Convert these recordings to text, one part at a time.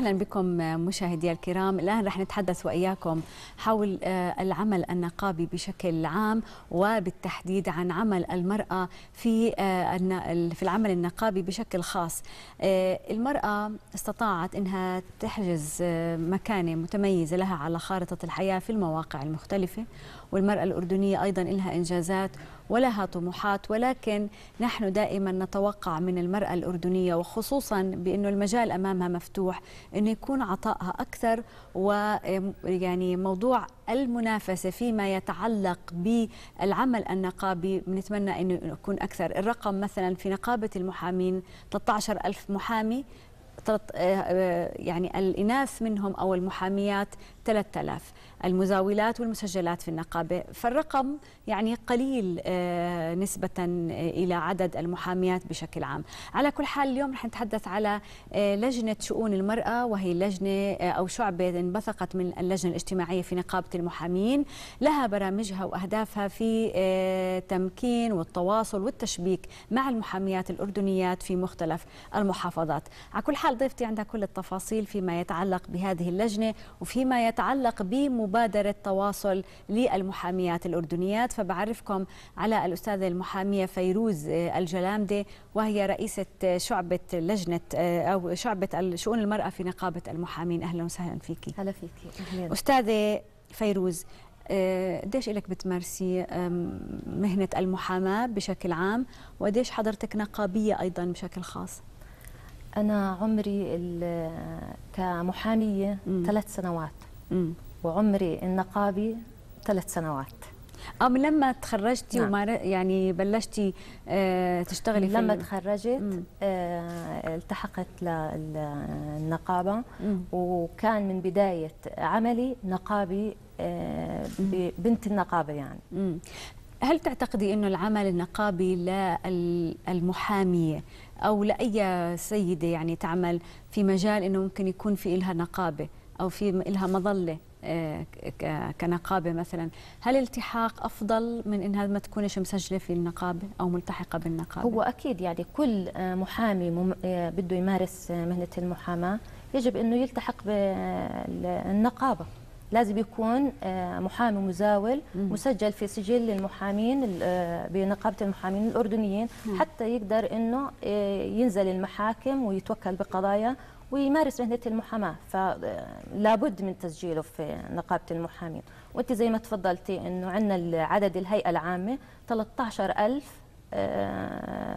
أهلا بكم مشاهدي الكرام الآن رح نتحدث وإياكم حول آه، العمل النقابي بشكل عام وبالتحديد عن عمل المرأة في آه، في العمل النقابي بشكل خاص آه، المرأة استطاعت أنها تحجز مكانة متميزة لها على خارطة الحياة في المواقع المختلفة والمرأة الأردنية أيضا لها إنجازات ولها طموحات ولكن نحن دائما نتوقع من المرأة الأردنية وخصوصا بأنه المجال أمامها مفتوح أنه يكون عطائها أكثر ويعني موضوع المنافسة فيما يتعلق بالعمل النقابي بنتمنى أنه يكون أكثر الرقم مثلا في نقابة المحامين 13 ألف محامي آه، آه، يعني الإناث منهم أو المحاميات 3000 المزاولات والمسجلات في النقابة فالرقم يعني قليل آه، نسبة آه، إلى عدد المحاميات بشكل عام على كل حال اليوم رح نتحدث على آه، لجنة شؤون المرأة وهي لجنة أو شعبة انبثقت من اللجنة الاجتماعية في نقابة المحامين لها برامجها وأهدافها في تمكين والتواصل والتشبيك مع المحاميات الأردنيات في مختلف المحافظات على كل حال ضيفتي عندها كل التفاصيل فيما يتعلق بهذه اللجنة وفيما يتعلق بمبادرة مبادرة تواصل للمحاميات الأردنيات فبعرفكم على الأستاذة المحامية فيروز آه، الجلامدة وهي رئيسة آه، شعبة لجنة آه، أو شعبة شؤون المرأة في نقابة المحامين أهلا وسهلا فيكي هلا فيكي أستاذة فيروز قديش لك بتمارسي مهنة المحاماة بشكل عام وقديش حضرتك نقابية أيضا بشكل خاص أنا عمري كمحامية ثلاث سنوات مم. وعمري النقابي ثلاث سنوات اه من لما تخرجتي نعم. ومار... يعني بلشتي آه تشتغلي في لما تخرجت آه التحقت للنقابه مم. وكان من بدايه عملي نقابي آه بنت النقابه يعني مم. هل تعتقدي انه العمل النقابي للمحاميه او لاي سيده يعني تعمل في مجال انه ممكن يكون في لها نقابه او في لها مظله آه، كنقابه مثلا هل الالتحاق افضل من انها ما تكونش مسجله في النقابه او ملتحقه بالنقابه هو اكيد يعني كل آه، محامي آه، بده يمارس مهنه المحاماه يجب انه يلتحق بالنقابه لازم يكون آه، محامي مزاول مسجل في سجل المحامين آه، بنقابه المحامين الاردنيين حتى يقدر انه آه، ينزل المحاكم ويتوكل بقضايا ويمارس مهنه المحاماه فلابد من تسجيله في نقابه المحامين وانت زي ما تفضلتي انه عندنا عدد الهيئه العامه 13000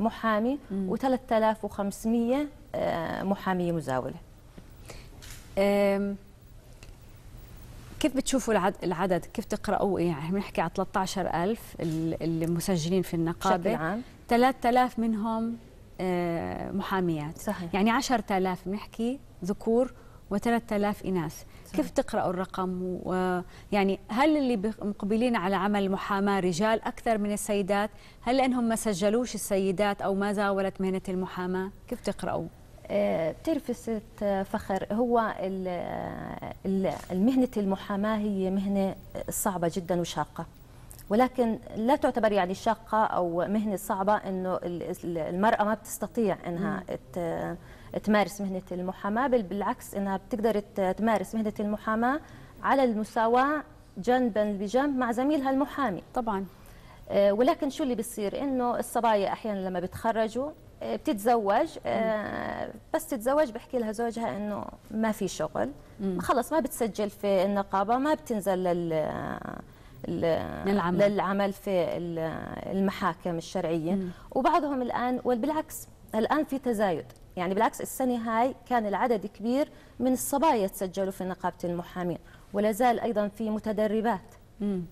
محامي و3500 محاميه مزاوله كيف بتشوفوا العدد كيف تقرأوا إيه، يعني بنحكي على 13000 المسجلين في النقابة بشكل عام 3000 منهم آه، محاميات صحيح. يعني 10000 بنحكي ذكور و3000 إناث صحيح. كيف تقرأوا الرقم يعني هل اللي مقبلين على عمل المحاماة رجال أكثر من السيدات هل لأنهم ما سجلوش السيدات أو ما زاولت مهنة المحاماة كيف تقرأوا بتعرفي ست فخر هو المهنة المحاماة هي مهنة صعبة جدا وشاقة ولكن لا تعتبر يعني شاقة أو مهنة صعبة أنه المرأة ما بتستطيع أنها تمارس مهنة المحاماة بل بالعكس أنها بتقدر تمارس مهنة المحاماة على المساواة جنبا بجنب مع زميلها المحامي طبعا آه، ولكن شو اللي بيصير انه الصبايا احيانا لما بيتخرجوا بتتزوج آه، بس تتزوج بحكي لها زوجها انه ما في شغل خلص ما بتسجل في النقابه ما بتنزل لل للعمل. للعمل في المحاكم الشرعيه مم. وبعضهم الان وبالعكس الان في تزايد يعني بالعكس السنه هاي كان العدد كبير من الصبايا تسجلوا في نقابه المحامين ولا زال ايضا في متدربات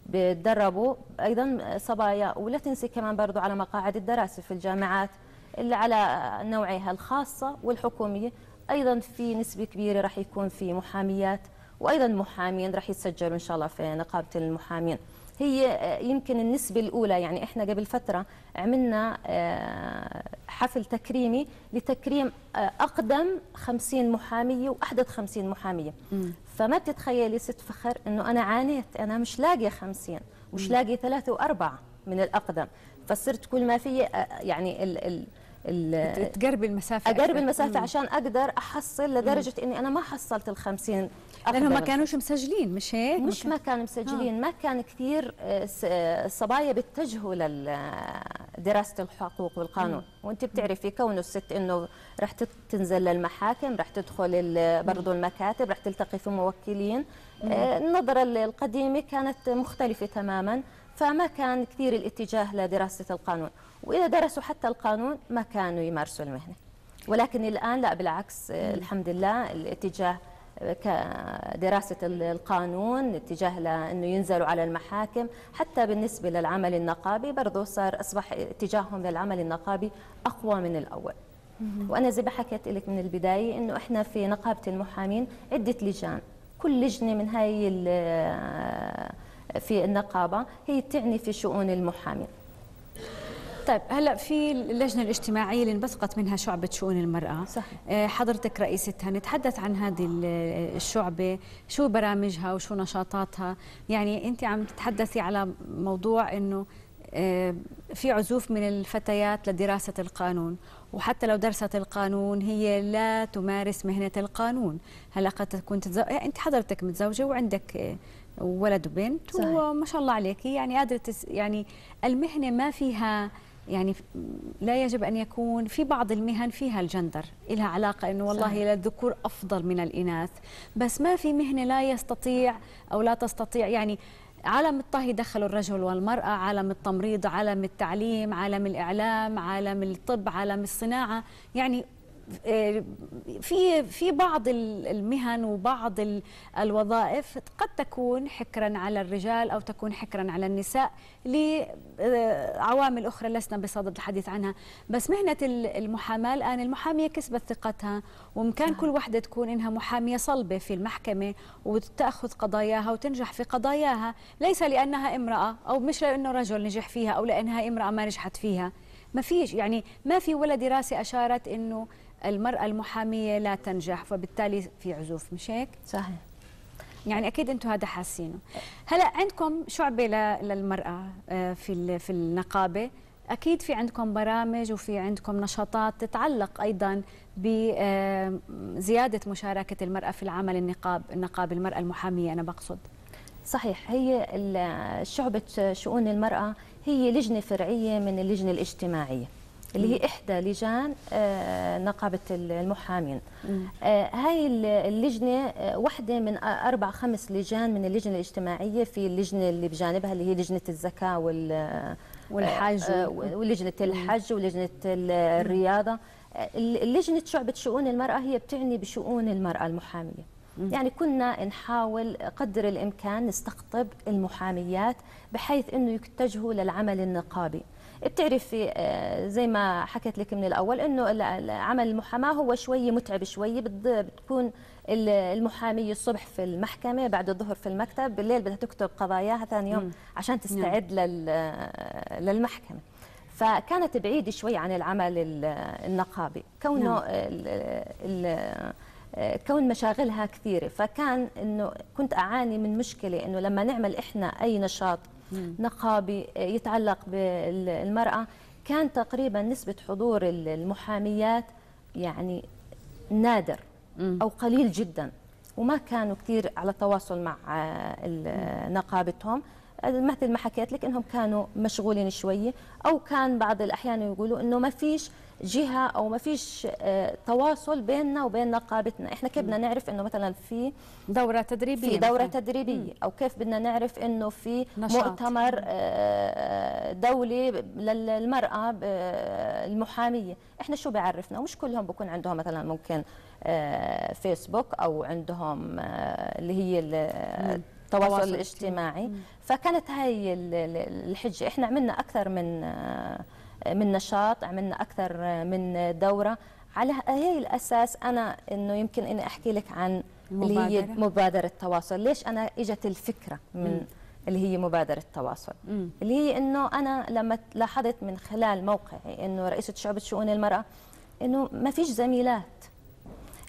بتدربوا ايضا صبايا ولا تنسي كمان برضه على مقاعد الدراسه في الجامعات اللي على نوعيها الخاصة والحكومية أيضا في نسبة كبيرة راح يكون في محاميات وأيضا محامين راح يتسجلوا إن شاء الله في نقابة المحامين هي آه، يمكن النسبة الأولى يعني إحنا قبل فترة عملنا آه، حفل تكريمي لتكريم آه، أقدم 50 محامية وأحدث 50 محامية م. فما بتتخيلي ست فخر إنه أنا عانيت أنا مش لاقية 50 مش لاقية ثلاثة وأربعة من الأقدم فصرت كل ما في يعني ال ال تقربي المسافه اقرب المسافه مم. عشان اقدر احصل لدرجه مم. اني انا ما حصلت ال 50 لانهم ما كانوش مسجلين مش هيك مش ما كانوا مسجلين ها. آه. ما كان كثير الصبايا آه، آه، بيتجهوا لدراسه الحقوق والقانون مم. وانت بتعرفي كونه الست انه رح تنزل للمحاكم رح تدخل برضه المكاتب رح تلتقي في موكلين النظره القديمه كانت مختلفه تماما فما كان كثير الاتجاه لدراسه القانون وإذا درسوا حتى القانون ما كانوا يمارسوا المهنة ولكن الآن لا بالعكس آه، الحمد لله الاتجاه كدراسة القانون اتجاه لأنه ينزلوا على المحاكم حتى بالنسبة للعمل النقابي برضه صار أصبح اتجاههم للعمل النقابي أقوى من الأول وأنا زي ما حكيت لك من البداية أنه إحنا في نقابة المحامين عدة لجان كل لجنة من هاي آه، في النقابة هي تعني في شؤون المحامين طيب هلا في اللجنه الاجتماعيه اللي انبثقت منها شعبه شؤون المراه صحيح. آه، حضرتك رئيستها نتحدث عن هذه الشعبه شو برامجها وشو نشاطاتها يعني انت عم تتحدثي على موضوع انه آه، في عزوف من الفتيات لدراسة القانون وحتى لو درست القانون هي لا تمارس مهنة القانون هلا قد تكون تتزو... آه، أنت حضرتك متزوجة وعندك ولد وبنت وما شاء الله عليك يعني قادرة تس... يعني المهنة ما فيها يعني لا يجب أن يكون في بعض المهن فيها الجندر لها علاقة أنه والله الذكور أفضل من الإناث بس ما في مهنة لا يستطيع أو لا تستطيع يعني عالم الطهي دخلوا الرجل والمرأة عالم التمريض عالم التعليم عالم الإعلام عالم الطب عالم الصناعة يعني في في بعض المهن وبعض الوظائف قد تكون حكرا على الرجال او تكون حكرا على النساء لعوامل آه، اخرى لسنا بصدد الحديث عنها، بس مهنه المحاماه الان المحاميه كسبت ثقتها وامكان نعم. كل وحده تكون انها محاميه صلبه في المحكمه وتاخذ قضاياها وتنجح في قضاياها، ليس لانها امراه او مش لانه رجل نجح فيها او لانها امراه ما نجحت فيها، ما فيش يعني ما في ولا دراسه اشارت انه المرأة المحامية لا تنجح فبالتالي في عزوف مش هيك؟ صحيح يعني اكيد انتم هذا حاسينه هلا عندكم شعبه للمراه آه، في في النقابه اكيد في عندكم برامج وفي عندكم نشاطات تتعلق ايضا بزياده آه، مشاركه المراه في العمل النقاب النقاب المراه المحاميه انا بقصد صحيح هي شعبه شؤون المراه هي لجنه فرعيه من اللجنه الاجتماعيه اللي هي إحدى لجان آه، نقابة المحامين آه، هاي اللجنة آه، واحدة من أربع خمس لجان من اللجنة الاجتماعية في اللجنة اللي بجانبها اللي هي لجنة الزكاة وال والحج ولجنة الحج ولجنة الرياضة لجنة شعبة شؤون المرأة هي بتعني بشؤون المرأة المحامية يعني كنا نحاول قدر الإمكان نستقطب المحاميات بحيث أنه يتجهوا للعمل النقابي بتعرفي آه، زي ما حكيت لك من الاول انه عمل المحاماه هو شوي متعب شوي بتكون المحاميه الصبح في المحكمه بعد الظهر في المكتب بالليل بدها تكتب قضاياها ثاني يوم عشان تستعد نعم. آه، للمحكمه فكانت بعيده شوي عن العمل النقابي كونه نعم. ال آه، كون مشاغلها كثيره فكان انه كنت اعاني من مشكله انه لما نعمل احنا اي نشاط نقابي يتعلق بالمرأة كان تقريبا نسبة حضور المحاميات يعني نادر أو قليل جدا وما كانوا كثير على تواصل مع آه، نقابتهم مثل ما حكيت لك انهم كانوا مشغولين شويه او كان بعض الاحيان يقولوا انه ما فيش جهه او ما فيش آه، تواصل بيننا وبين نقابتنا احنا كيف بدنا نعرف انه مثلا في دوره تدريبيه في دوره تدريبيه او كيف بدنا نعرف انه في نشاط. مؤتمر آه، آه، دولي للمراه المحاميه احنا شو بيعرفنا ومش كلهم بكون عندهم مثلا ممكن فيسبوك او عندهم اللي هي التواصل الاجتماعي فكانت هاي الحجه احنا عملنا اكثر من من نشاط عملنا اكثر من دوره على هي الاساس انا انه يمكن اني احكي لك عن المبادرة. اللي هي مبادره التواصل ليش انا اجت الفكره من م. اللي هي مبادرة التواصل م. اللي هي أنه أنا لما لاحظت من خلال موقعي أنه رئيسة شعبة شؤون المرأة أنه ما فيش زميلات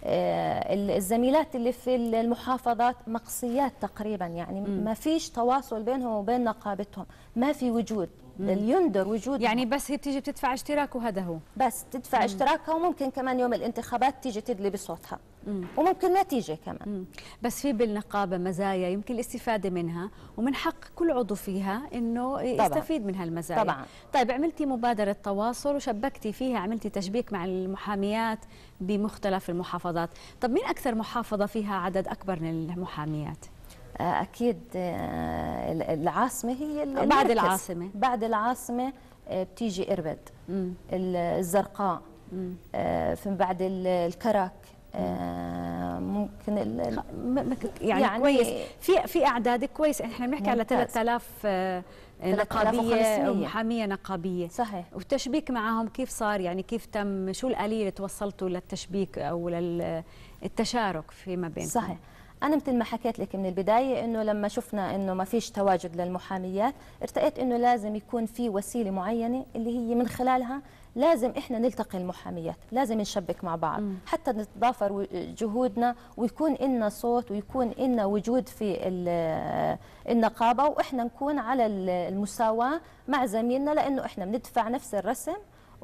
آه، الزميلات اللي في المحافظات مقصيات تقريبا يعني م. ما فيش تواصل بينهم وبين نقابتهم ما في وجود يندر وجود يعني بس هي بتيجي بتدفع اشتراك وهذا هو بس تدفع مم. اشتراكها وممكن كمان يوم الانتخابات تيجي تدلي بصوتها مم. وممكن نتيجه كمان مم. بس في بالنقابه مزايا يمكن الاستفاده منها ومن حق كل عضو فيها انه يستفيد من هالمزايا طبعا طيب عملتي مبادره تواصل وشبكتي فيها عملتي تشبيك مع المحاميات بمختلف المحافظات طب مين اكثر محافظه فيها عدد اكبر من المحاميات آه، اكيد آه، العاصمه هي المركز. بعد العاصمه بعد العاصمه آه، بتيجي اربد الزرقاء مم. في بعد الكرك ممكن ال يعني, يعني كويس في في اعداد كويس احنا بنحكي على 3000 نقابيه محاميه نقابيه صحيح والتشبيك معهم كيف صار يعني كيف تم شو الاليه اللي توصلتوا للتشبيك او للتشارك فيما بينكم صحيح انا مثل ما حكيت لك من البدايه انه لما شفنا انه ما فيش تواجد للمحاميات ارتقيت انه لازم يكون في وسيله معينه اللي هي من خلالها لازم احنا نلتقي المحاميات لازم نشبك مع بعض م. حتى نتضافر جهودنا ويكون إلنا صوت ويكون إلنا وجود في النقابه واحنا نكون على المساواه مع زميلنا لانه احنا بندفع نفس الرسم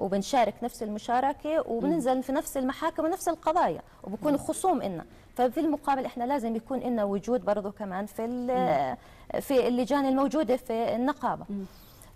وبنشارك نفس المشاركه وبننزل في نفس المحاكم ونفس القضايا وبكون نعم. خصوم إنا ففي المقابل احنا لازم يكون إنا وجود برضو كمان في نعم. في اللجان الموجوده في النقابه نعم.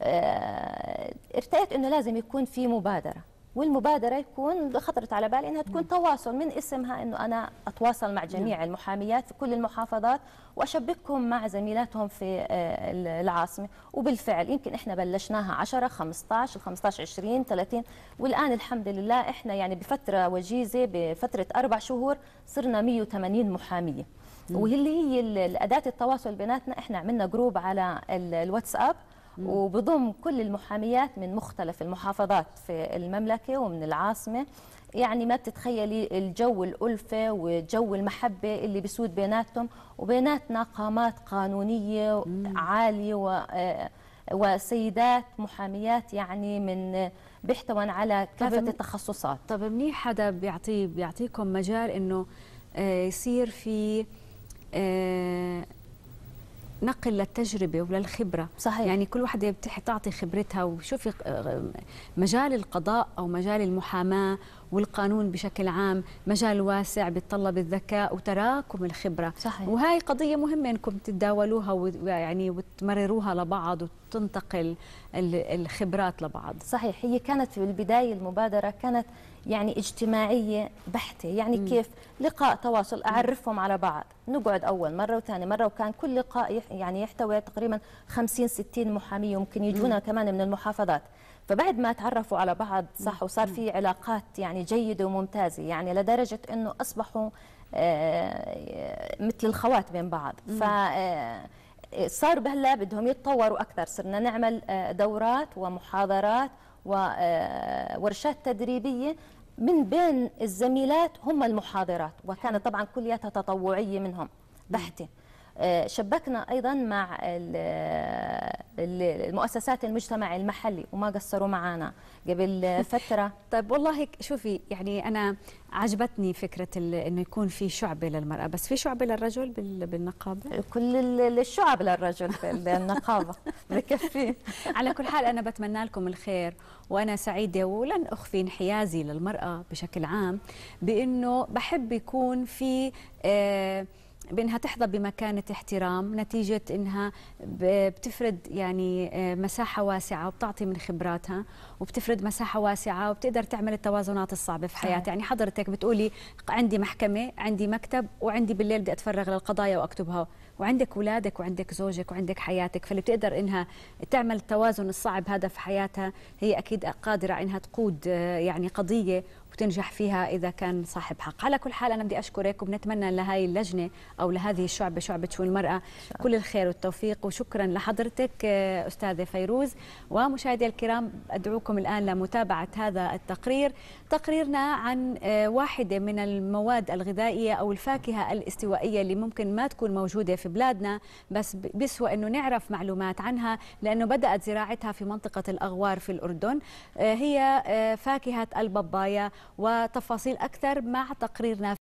آه، ارتأيت انه لازم يكون في مبادره والمبادره يكون خطرت على بالي انها تكون تواصل من اسمها انه انا اتواصل مع جميع نعم. المحاميات في كل المحافظات واشبكهم مع زميلاتهم في آه، العاصمه وبالفعل يمكن احنا بلشناها 10 15 15 20 30 والان الحمد لله احنا يعني بفتره وجيزه بفتره اربع شهور صرنا 180 محاميه واللي هي اداه التواصل بيناتنا احنا عملنا جروب على الواتساب وبضم كل المحاميات من مختلف المحافظات في المملكة ومن العاصمة يعني ما بتتخيلي الجو الألفة وجو المحبة اللي بيسود بيناتهم وبيناتنا قامات قانونية عالية و آه، وسيدات محاميات يعني من بيحتوى على كافة طب التخصصات طب منيح حدا بيعطي بيعطيكم مجال انه آه، يصير في آه، نقل للتجربه وللخبره صحيح يعني كل وحده بتعطي خبرتها وشوفي آه، آه، مجال القضاء او مجال المحاماه والقانون بشكل عام مجال واسع بيتطلب الذكاء وتراكم الخبره صحيح. وهي قضيه مهمه انكم تتداولوها ويعني وتمرروها لبعض وتنتقل الخبرات لبعض صحيح هي كانت في البدايه المبادره كانت يعني اجتماعيه بحته يعني م. كيف لقاء تواصل اعرفهم على بعض نقعد اول مره وثاني مره وكان كل لقاء يعني يحتوي تقريبا 50 60 محامي يمكن يجونا كمان من المحافظات فبعد ما تعرفوا على بعض صح وصار في علاقات يعني جيده وممتازه يعني لدرجه انه اصبحوا آه، مثل الخوات بين بعض ف آه، صار بهلا بدهم يتطوروا اكثر صرنا نعمل آه، دورات ومحاضرات وورشات تدريبيه من بين الزميلات هم المحاضرات وكانت طبعا كلياتها تطوعيه منهم بحته آه، شبكنا ايضا مع آه، المؤسسات المجتمع المحلي وما قصروا معنا قبل فتره طيب والله شوفي يعني انا عجبتني فكره انه يكون في شعبه للمراه بس في شعبه للرجل بالنقابه كل الشعب للرجل بالنقابه بكفي على كل حال انا بتمنى لكم الخير وانا سعيده ولن اخفي انحيازي للمراه بشكل عام بانه بحب يكون في آه بانها تحظى بمكانه احترام نتيجه انها بتفرد يعني آه، مساحه واسعه وبتعطي من خبراتها وبتفرد مساحه واسعه وبتقدر تعمل التوازنات الصعبه في حياتها يعني حضرتك بتقولي عندي محكمه عندي مكتب وعندي بالليل بدي اتفرغ للقضايا واكتبها وعندك اولادك وعندك زوجك وعندك حياتك فاللي بتقدر انها تعمل التوازن الصعب هذا في حياتها هي اكيد قادره انها تقود آه، يعني قضيه وتنجح فيها اذا كان صاحب حق على كل حال انا بدي اشكرك وبنتمنى لهي اللجنه او لهذه الشعبه شعبه شؤون المراه كل الخير والتوفيق وشكرا لحضرتك آه، استاذه فيروز ومشاهدي الكرام ادعوكم الان لمتابعه هذا التقرير تقريرنا عن آه، واحده من المواد الغذائيه او الفاكهه الاستوائيه اللي ممكن ما تكون موجوده في بلادنا بس بيسوى انه نعرف معلومات عنها لانه بدات زراعتها في منطقه الاغوار في الاردن آه، هي فاكهه البابايا وتفاصيل أكثر مع تقريرنا